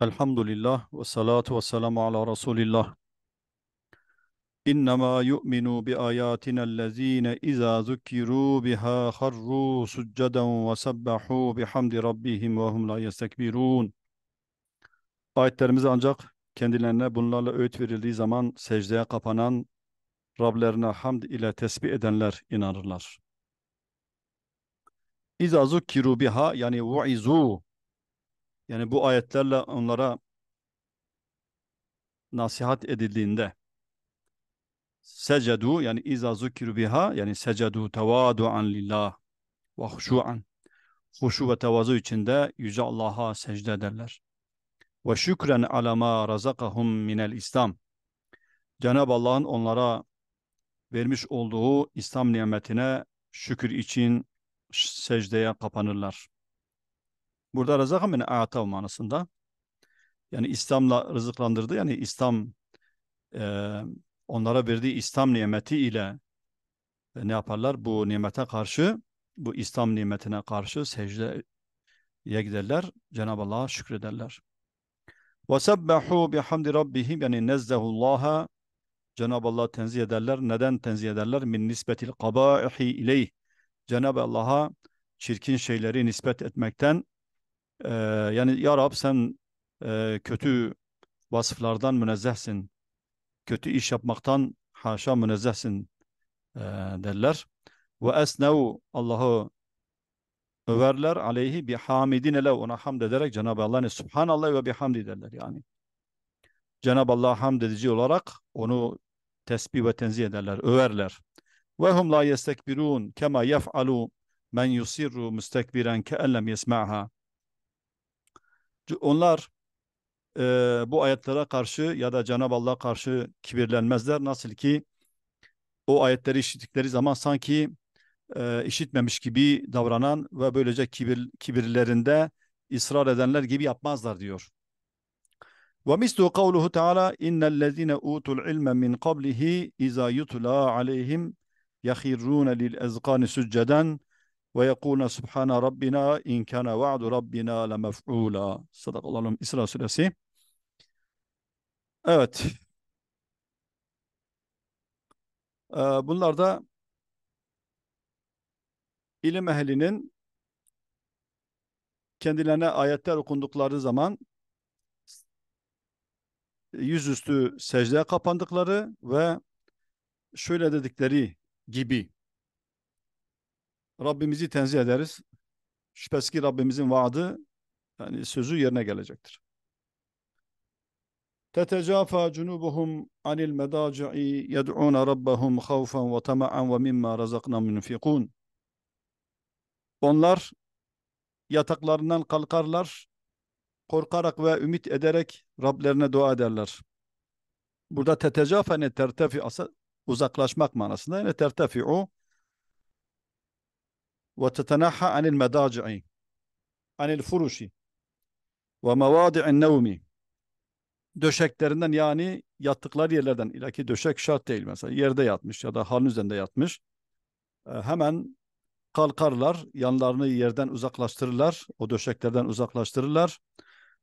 Elhamdülillah ve salatu ve selamu ala Resulillah. İnnemâ yu'minu bi âyâtinellezîne izâ zükkirû biha harru succeden ve sebbahû bihamdi rabbihim ve hum la yestekbirûn. Ayetlerimizi ancak kendilerine bunlarla öğüt verildiği zaman secdeye kapanan Rablerine hamd ile tesbih edenler inanırlar. İzâ zükkiru biha yani vu'izu yani bu ayetlerle onlara nasihat edildiğinde secedu yani iza zukiru biha yani secedu tevaduan lillah ve huşuan huşu ve tevazu içinde yüce Allah'a secde ederler. Ve şükren ala ma razakahum minel İslam. Cenab-ı Allah'ın onlara vermiş olduğu İslam nimetine şükür için secdeye kapanırlar. Burada razaka men a'tav manasında. Yani İslam'la rızıklandırdı. Yani İslam e, onlara verdiği İslam nimeti ile e, ne yaparlar? Bu nimete karşı, bu İslam nimetine karşı secdeye giderler. Cenab-ı Allah'a şükrederler. وَسَبَّحُوا بِحَمْدِ رَبِّهِمْ Yani nezdehullaha Cenab-ı Allah tenzih ederler. Neden tenzih ederler? Min nisbetil kabaihi ileyh. Cenab-ı Allah'a çirkin şeyleri nispet etmekten ee, yani ya Rab sen e, kötü vasıflardan münezzehsin. Kötü iş yapmaktan haşa münezzehsin e, derler. Ve esnev Allah'ı överler aleyhi bi hamidin lev ona hamd ederek Cenab-ı Allah'ın subhanallah ve bihamdi derler yani. Cenab-ı Allah hamd edici olarak onu tesbih ve tenzih ederler, överler. Ve hum la yestekbirun kema yef'alu men yusirru müstekbiren ke ellem yesma'ha. Onlar e, bu ayetlara karşı ya da Cenab-ı Allah'a karşı kibirlenmezler. Nasıl ki o ayetleri işittikleri zaman sanki e, işitmemiş gibi davranan ve böylece kibir, kibirlerinde ısrar edenler gibi yapmazlar diyor. Ve mislu kavluhu Teala innellezine utul ilme min qablihi iza yutla aleyhim yahirrun lil ezkani succeden ve yekûne subhane rabbina in kana va'du rabbina le mef'ûlâ. Sadakallahu İsra suresi. Evet. Ee, bunlar da ilim ehlinin kendilerine ayetler okundukları zaman yüzüstü secdeye kapandıkları ve şöyle dedikleri gibi Rabbimizi tenzih ederiz. Şüphesiz ki Rabbimizin vaadi yani sözü yerine gelecektir. Tetecafa cunubuhum anil medaci'i yed'una rabbahum havfen ve tama'an ve mimma razakna münfikun. Onlar yataklarından kalkarlar, korkarak ve ümit ederek Rablerine dua ederler. Burada tetecafa ne tertefi uzaklaşmak manasında yani tertefi'u وتتنحى عن المضاجع عن ve ومواضع النوم döşeklerinden yani yattıkları yerlerden ilaki döşek şart değil mesela yerde yatmış ya da halın üzerinde yatmış e, hemen kalkarlar yanlarını yerden uzaklaştırırlar o döşeklerden uzaklaştırırlar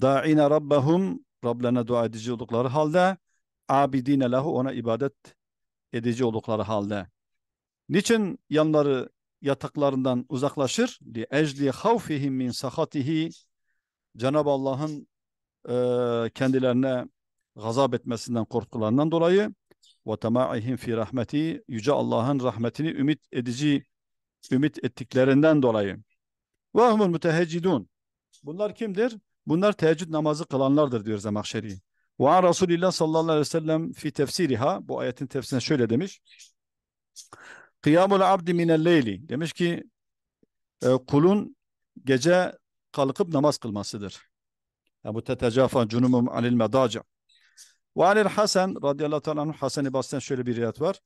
da'ine rabbahum Rablerine dua edici oldukları halde abidine lahu ona ibadet edici oldukları halde niçin yanları yataklarından uzaklaşır. Li ecli havfihim min sahatihi Cenab-ı Allah'ın e, kendilerine gazap etmesinden korkularından dolayı ve temaihim fi rahmeti yüce Allah'ın rahmetini ümit edici ümit ettiklerinden dolayı. Ve humul müteheccidun. Bunlar kimdir? Bunlar teheccüd namazı kılanlardır diyor Zemahşeri. Ve an Resulillah sallallahu aleyhi ve sellem fi tefsiriha bu ayetin tefsirine şöyle demiş. Kıyamul abdi minel leyli. Demiş ki e, kulun gece kalkıp namaz kılmasıdır. Ebu tetecafa cunumum anil medaca. Ve anil Hasan radıyallahu ta'ala Hasan-ı Basri'den şöyle bir rivayet var.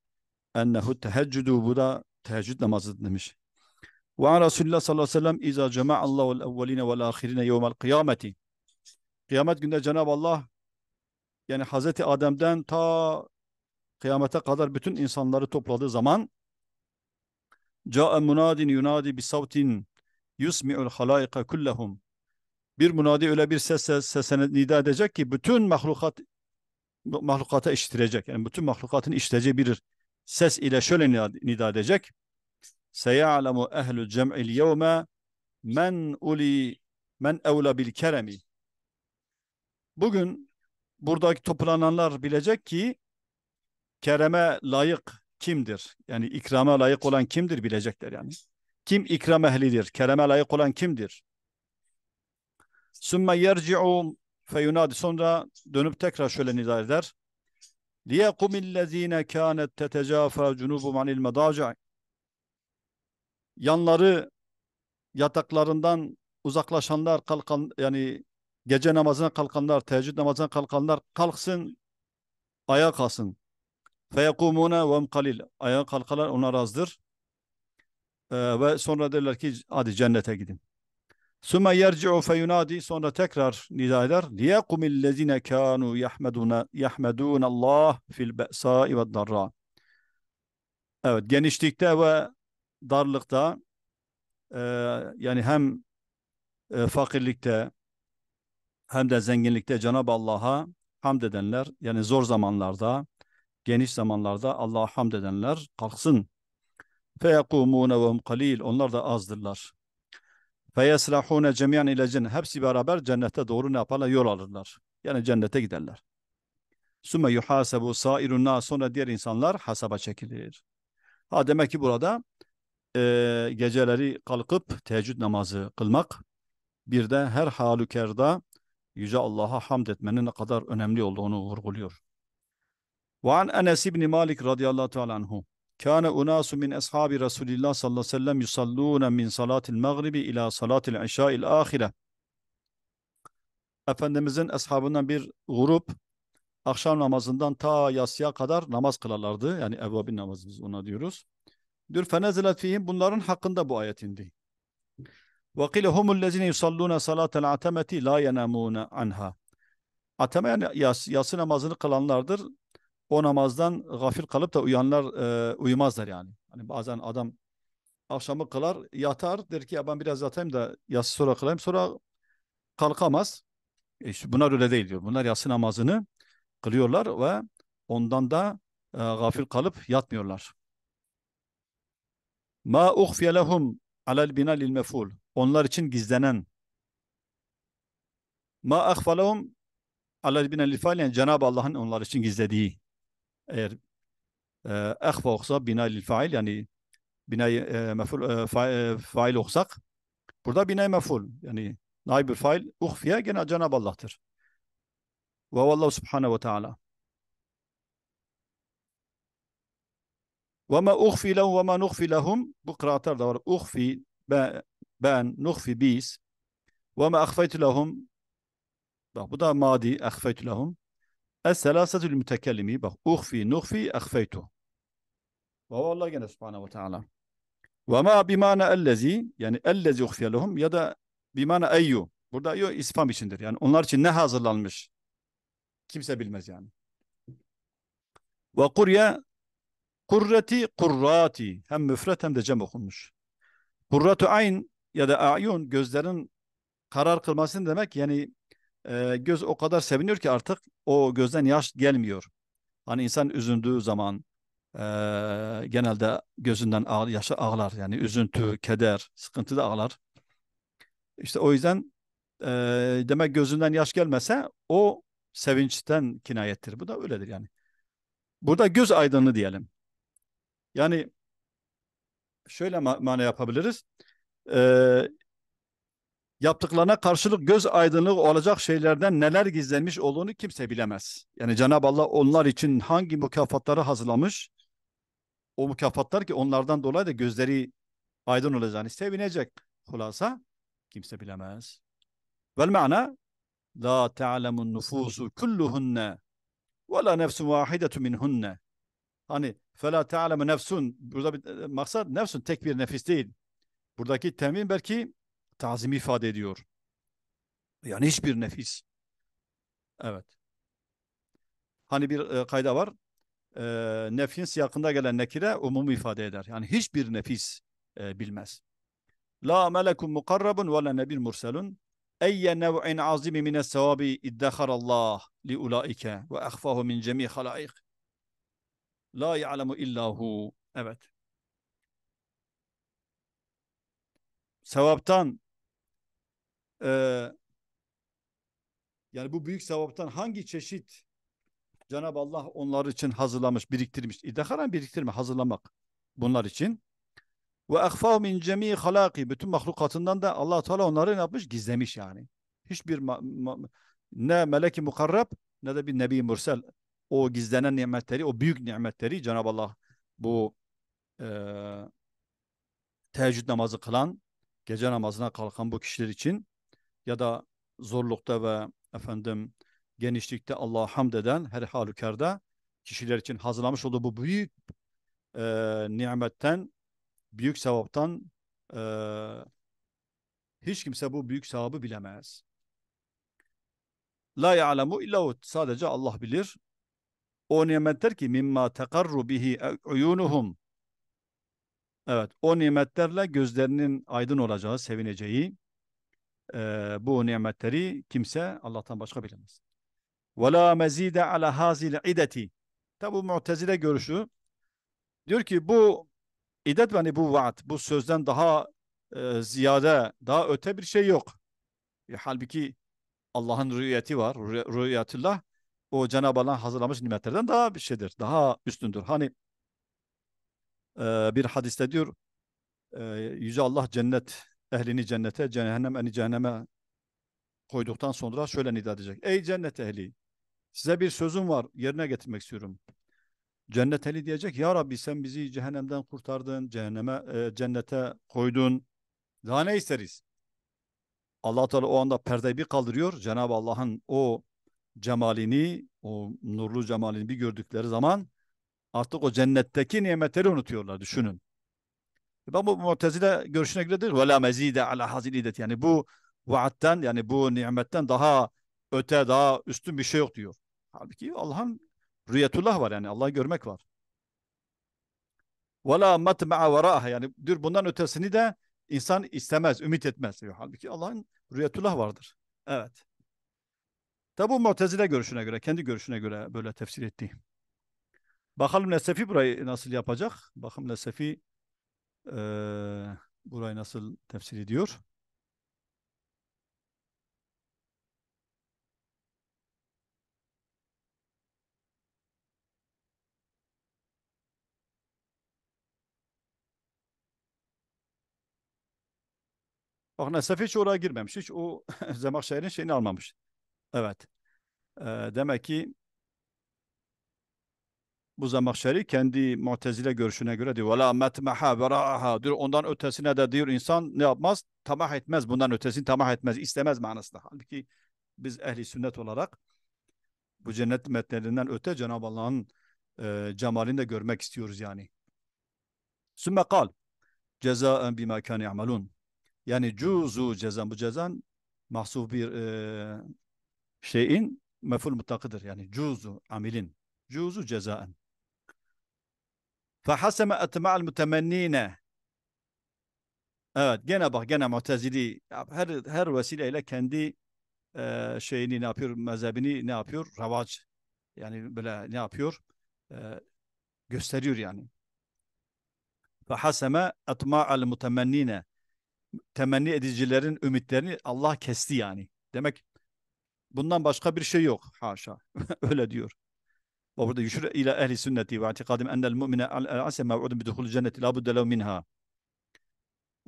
Ennehu teheccüdü bu da teheccüd namazı demiş. Ve an Resulullah sallallahu aleyhi ve sellem İza cema'allahu evveline vel ahirine yevmel kıyameti. Kıyamet günde Cenab-ı Allah yani Hazreti Adem'den ta kıyamete kadar bütün insanları topladığı zaman Câe munadin yunadi bi savtin yusmi'ul halayika kullahum. Bir munadi öyle bir ses sesene nida edecek ki bütün mahlukat mahlukata işitirecek. Yani bütün mahlukatın işiteceği bir ses ile şöyle nida edecek. Seya'lemu ehlü cem'il yevme men uli men evla bil keremi. Bugün buradaki toplananlar bilecek ki kereme layık kimdir? Yani ikrama layık olan kimdir bilecekler yani. Kim ikram ehlidir? Kereme layık olan kimdir? Sümme yerci'u feyunadi. Sonra dönüp tekrar şöyle nida eder. لِيَقُمِ الَّذ۪ينَ كَانَتْ تَتَجَافَى جُنُوبُمْ عَنِ الْمَدَاجِعِ Yanları yataklarından uzaklaşanlar kalkan yani gece namazına kalkanlar, teheccüd namazına kalkanlar kalksın, ayağa kalsın. Feyekumune ve kalil. Ayağa kalkarlar ona razdır. Ee, ve sonra derler ki hadi cennete gidin. Sümme yerci'u feyunadi sonra tekrar nida eder. Liyekumillezine kanu yahmeduna yahmedun Allah fil be'sa'i ve darra. Evet genişlikte ve darlıkta e, yani hem e, fakirlikte hem de zenginlikte Cenab-ı Allah'a hamd edenler yani zor zamanlarda geniş zamanlarda Allah'a hamd edenler kalksın. فَيَقُومُونَ ve قَلِيلٌ Onlar da azdırlar. فَيَسْلَحُونَ جَمِيعًا ilacın, جَنَّةٍ Hepsi beraber cennete doğru ne yaparlar? Yol alırlar. Yani cennete giderler. Sümme yuhasebu sairunna sonra diğer insanlar hasaba çekilir. Ha demek ki burada e, geceleri kalkıp teheccüd namazı kılmak bir de her halükarda Yüce Allah'a hamd etmenin ne kadar önemli olduğunu vurguluyor. Ve an Enes İbni Malik radıyallahu teala anhu. Kâne unâsu min ashabi Resulillah sallallahu aleyhi ve sellem yusallûne min salatil mağribi ila salatil işâil âhire. Efendimizin eshabından bir grup akşam namazından ta yasya kadar namaz kılarlardı. Yani evvabin namazı biz ona diyoruz. Dür fenezilet fihim bunların hakkında bu ayet indi. Ve kile humul lezine yusallûne salatel atemeti la yenamûne anha. Ateme yani yas, yası namazını kılanlardır o namazdan gafil kalıp da uyanlar e, uyumazlar yani. Hani bazen adam akşamı kılar yatar der ki ya ben biraz yatayım da yatsı sonra kılayım sonra kalkamaz. E, işte bunlar öyle değil diyor. Bunlar yatsı namazını kılıyorlar ve ondan da e, gafil kalıp yatmıyorlar. Ma uhfiye lehum alel bina lil meful. Onlar için gizlenen ma ahfalehum alel bina lil fal. yani Cenab-ı Allah'ın onlar için gizlediği. eğer e, ehva olsa binayil fail yani binayı e, meful e, fa, e, fail olsak burada binayı meful yani naibül fail uhfiye gene Cenab-ı Allah'tır. Ve vallahu subhanehu ve teala. Ve ma uhfi lehum ve ma nuhfi lehum bu kıraatlar da var. Uhfi ben, ben nuhfi biz ve ma ahfeytu lehum Bak bu da madi ahfeytu lehum Es-selasetül mütekellimi. Bak uhfi nuhfi ahfeytu. Ve Allah gene subhanehu ve teala. Ve ma bimana ellezi yani ellezi uhfiye lehum ya da bimana eyyu. Burada eyyu isfam içindir. Yani onlar için ne hazırlanmış? Kimse bilmez yani. Ve kurye kurreti kurrati. Hem müfret hem de cem okunmuş. Kurratu ayn ya da ayun gözlerin karar kılmasını demek yani e, göz o kadar seviniyor ki artık o gözden yaş gelmiyor. Hani insan üzüldüğü zaman e, genelde gözünden ağ, yaşı ağlar. Yani üzüntü, keder, sıkıntı da ağlar. İşte o yüzden e, demek gözünden yaş gelmese o sevinçten kinayettir. Bu da öyledir yani. Burada göz aydınlığı diyelim. Yani şöyle ma- mana yapabiliriz. E, yaptıklarına karşılık göz aydınlığı olacak şeylerden neler gizlenmiş olduğunu kimse bilemez. Yani Cenab-ı Allah onlar için hangi mükafatları hazırlamış? O mükafatlar ki onlardan dolayı da gözleri aydın olacağını sevinecek. Hulasa kimse bilemez. Vel ma'na la ta'lemun nufusu kulluhunne ve la nefsun vahidetu minhunne. Hani fela ta'lemu nefsun burada bir e, maksat nefsun tek bir nefis değil. Buradaki temin belki Tazim ifade ediyor. Yani hiçbir nefis. Evet. Hani bir e, kayda var. E, nefin siyakında gelen nekire umum ifade eder. Yani hiçbir nefis e, bilmez. La melekun mukarrabun ve la nebil murselun. Eyye nev'in azimi mine sevabi iddeharallah li ulaike ve ehfahu min cemi halaik. La ya'lemu illahu. Evet. Sevaptan e, yani bu büyük sevaptan hangi çeşit Cenab-ı Allah onlar için hazırlamış, biriktirmiş. İdakaran biriktirme, hazırlamak bunlar için. Ve ahfa min cemii halaki bütün mahlukatından da Allah Teala onları ne yapmış? Gizlemiş yani. Hiçbir ne meleki mukarrab ne de bir nebi mursel o gizlenen nimetleri, o büyük nimetleri Cenab-ı Allah bu e, teheccüd namazı kılan, gece namazına kalkan bu kişiler için ya da zorlukta ve efendim genişlikte Allah'a hamd eden her halükarda kişiler için hazırlamış olduğu bu büyük e, nimetten, büyük sevaptan e, hiç kimse bu büyük sevabı bilemez. La ya'lemu illa sadece Allah bilir. O nimetler ki mimma tekarru bihi uyunuhum. Evet, o nimetlerle gözlerinin aydın olacağı, sevineceği e, bu nimetleri kimse Allah'tan başka bilemez. وَلَا مَز۪يدَ عَلَى هَذِي الْعِدَةِ Tabi bu mutezile görüşü diyor ki bu idet yani bu vaat, bu sözden daha e, ziyade, daha öte bir şey yok. E, halbuki Allah'ın rüyeti var, rüyetullah. O Cenab-ı Allah'ın hazırlamış nimetlerden daha bir şeydir, daha üstündür. Hani e, bir hadiste diyor, e, Yüce Allah cennet ehlini cennete, cehennem eni cehenneme koyduktan sonra şöyle nida edecek. Ey cennet ehli size bir sözüm var yerine getirmek istiyorum. Cennet ehli diyecek ya Rabbi sen bizi cehennemden kurtardın, cehenneme e, cennete koydun. Daha ne isteriz? Allah Teala o anda perdeyi bir kaldırıyor. Cenab-ı Allah'ın o cemalini, o nurlu cemalini bir gördükleri zaman artık o cennetteki nimetleri unutuyorlar düşünün. Ben bu Mu'tezile görüşüne göre değil. Vela mezide ala hazil idet. Yani bu vaatten yani bu nimetten daha öte daha üstün bir şey yok diyor. Halbuki Allah'ın rüyetullah var yani Allah'ı görmek var. Vela matma'a veraha yani diyor bundan ötesini de insan istemez, ümit etmez diyor. Halbuki Allah'ın rüyetullah vardır. Evet. Tabi bu Mu'tezile görüşüne göre, kendi görüşüne göre böyle tefsir etti. Bakalım Nesefi burayı nasıl yapacak? Bakalım Nesefi e, ee, burayı nasıl tefsir ediyor? Bak Nesef hiç oraya girmemiş. Hiç o Zemahşehir'in şeyini almamış. Evet. E, demek ki bu Zemahşeri kendi Mu'tezile görüşüne göre diyor. Vela metmeha veraha diyor. Ondan ötesine de diyor insan ne yapmaz? Tamah etmez. Bundan ötesini tamah etmez. istemez manasında. Halbuki biz ehli sünnet olarak bu cennet metlerinden öte Cenab-ı Allah'ın e, cemalini de görmek istiyoruz yani. Sümme kal cezaen bima kâne yamalun. Yani cuzu cezan bu cezan mahsuf bir e, şeyin meful mutlakıdır. Yani cuzu amilin. Cuzu cezaen. Fehaseme etma'al mütemennine. Evet gene bak gene mutezili her, her vesileyle kendi e, şeyini ne yapıyor mezhebini ne yapıyor ravaç yani böyle ne yapıyor e, gösteriyor yani. Fehaseme etma'al mütemennine temenni edicilerin ümitlerini Allah kesti yani. Demek bundan başka bir şey yok haşa öyle diyor. Ve burada yüşür ila ehli sünneti ve itikadim enel mu'mine al-ase mev'udun bidhul cenneti la budde lev minha.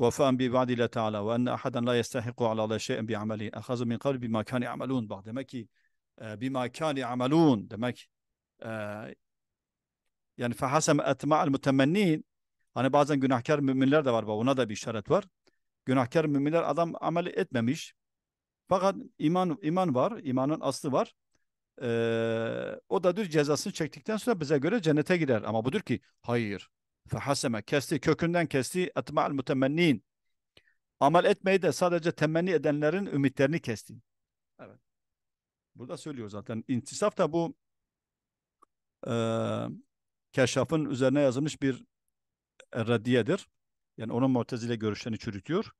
وفاء ببعد الله تعالى وان احدا لا يستحق على الله شيئا بعمله اخذ من قول بما كان يعملون بعض demek ki بما كان يعملون demek e, yani fehasem etma'al mutemennin hani bazen günahkar müminler de var ona da bir işaret var. Günahkar müminler adam amel etmemiş. Fakat iman iman var, imanın aslı var. Ee, o da diyor cezasını çektikten sonra bize göre cennete girer. Ama budur ki hayır. Fehaseme kesti, kökünden kesti. Etma'al mütemennin. Amel etmeyi de sadece temenni edenlerin ümitlerini kesti. Evet. Burada söylüyor zaten. İntisaf da bu e, keşafın üzerine yazılmış bir reddiyedir. Yani onun muhtezile görüşlerini çürütüyor.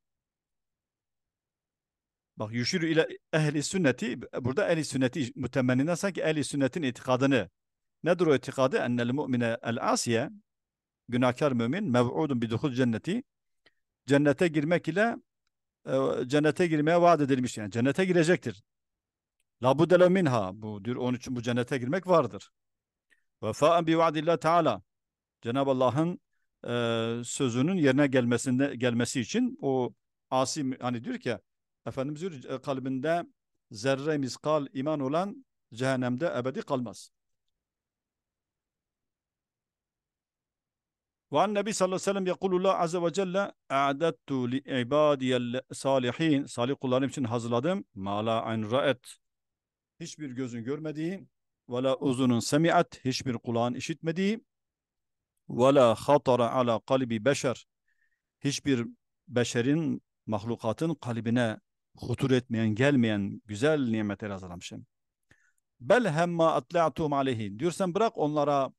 Bak yüşürü ile ehli sünneti burada ehli sünneti mütemennine sanki ehli sünnetin itikadını. Nedir o itikadı? Ennel mu'mine el asiye günahkar mümin mev'udun biduhul cenneti cennete girmek ile e, cennete girmeye vaat edilmiş yani cennete girecektir. La budele minha bu diyor onun için bu cennete girmek vardır. Vefaen bi vaadillah teala Cenab-ı Allah'ın e, sözünün yerine gelmesinde gelmesi için o asi hani diyor ki Efendimiz diyor e, kalbinde zerre miskal iman olan cehennemde ebedi kalmaz. وعن النبي صلى الله عليه وسلم يقول الله عز وجل أعددت لعبادي الصالحين salih kullarım için hazırladım ma la ayn ra'et hiçbir gözün görmediği ve la uzunun semi'at hiçbir kulağın işitmediği ve la hatara ala kalbi beşer hiçbir beşerin mahlukatın kalbine hutur etmeyen, gelmeyen güzel nimetleri hazırlamışım. Bel hemma atla'tum aleyhi. Diyorsan bırak onlara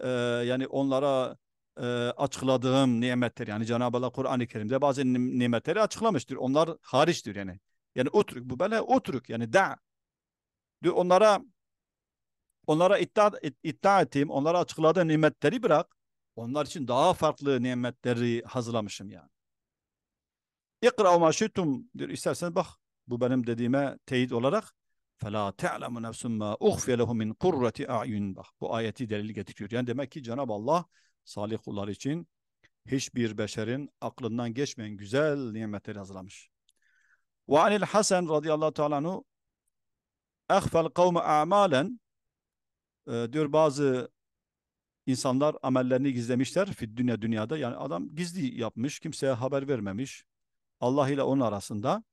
e, yani onlara e, açıkladığım nimetler yani Cenab-ı Allah Kur'an-ı Kerim'de bazı nimetleri açıklamıştır. Onlar hariçtir yani. Yani oturuk bu böyle oturuk yani da. Diyor onlara onlara iddia, iddia ettiğim, onlara açıkladığım nimetleri bırak. Onlar için daha farklı nimetleri hazırlamışım yani. İkra ma şi'tum diyor. İsterseniz bak bu benim dediğime teyit olarak فَلَا تَعْلَمُ نَفْسٌ مَا اُخْفِيَ لَهُ min قُرَّةِ اَعْيُنْ Bak bu ayeti delil getiriyor. Yani demek ki Cenab-ı Allah salih kullar için hiçbir beşerin aklından geçmeyen güzel nimetleri hazırlamış. Ve anil Hasan radıyallahu teala anhu اَخْفَ الْقَوْمَ اَعْمَالًا diyor bazı insanlar amellerini gizlemişler. Fid dünya dünyada yani adam gizli yapmış kimseye haber vermemiş. Allah ile onun arasında.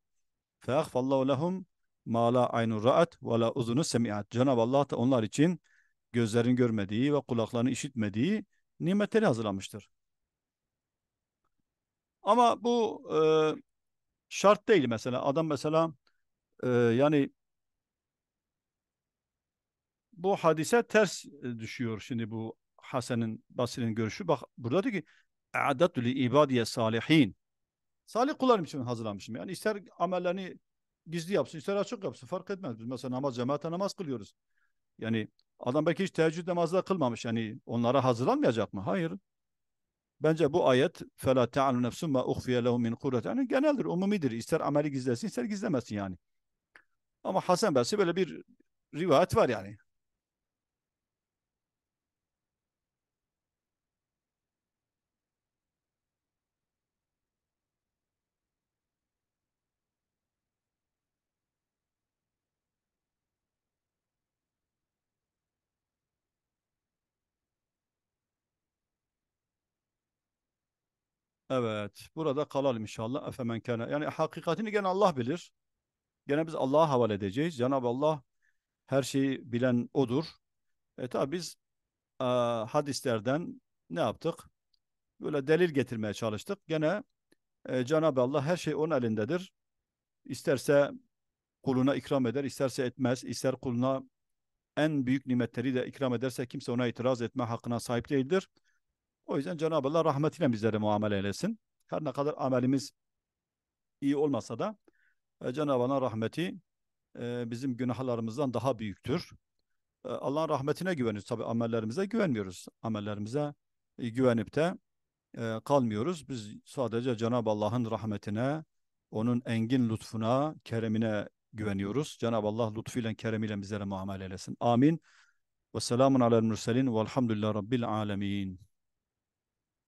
Feakfallahu lehum ma la aynun ra'at ve la uzunu semi'at. Cenab-ı Allah da onlar için gözlerin görmediği ve kulaklarını işitmediği nimetleri hazırlamıştır. Ama bu e, şart değil mesela. Adam mesela e, yani bu hadise ters e, düşüyor şimdi bu Hasan'ın Basri'nin görüşü. Bak burada diyor ki اَعَدَتُ لِعِبَادِيَ salihin salih kullarım için hazırlamışım. Yani ister amellerini gizli yapsın, ister açık yapsın fark etmez. Biz mesela namaz cemaate namaz kılıyoruz. Yani adam belki hiç teheccüd namazı da kılmamış. Yani onlara hazırlanmayacak mı? Hayır. Bence bu ayet فَلَا تَعَلُ نَفْسُمْ مَا اُخْفِيَ لَهُمْ min قُرَّةِ Yani geneldir, umumidir. İster ameli gizlesin, ister gizlemesin yani. Ama Hasan Bey'si böyle bir rivayet var yani. Evet. Burada kalalım inşallah. Efemen kana. Yani hakikatini gene Allah bilir. Gene biz Allah'a havale edeceğiz. Cenab-ı Allah her şeyi bilen O'dur. E tabi biz e, hadislerden ne yaptık? Böyle delil getirmeye çalıştık. Gene e, Cenab-ı Allah her şey O'nun elindedir. İsterse kuluna ikram eder, isterse etmez, ister kuluna en büyük nimetleri de ikram ederse kimse ona itiraz etme hakkına sahip değildir. O yüzden Cenab-ı Allah rahmetiyle bizleri muamele eylesin. Her ne kadar amelimiz iyi olmasa da e, Cenab-ı Allah'ın rahmeti e, bizim günahlarımızdan daha büyüktür. E, Allah'ın rahmetine güveniyoruz. Tabi amellerimize güvenmiyoruz. Amellerimize e, güvenip de e, kalmıyoruz. Biz sadece Cenab-ı Allah'ın rahmetine, onun engin lütfuna, keremine güveniyoruz. Cenab-ı Allah lütfuyla, keremiyle bizlere muamele eylesin. Amin. Ve selamun alel mürselin velhamdülillahi rabbil alemin.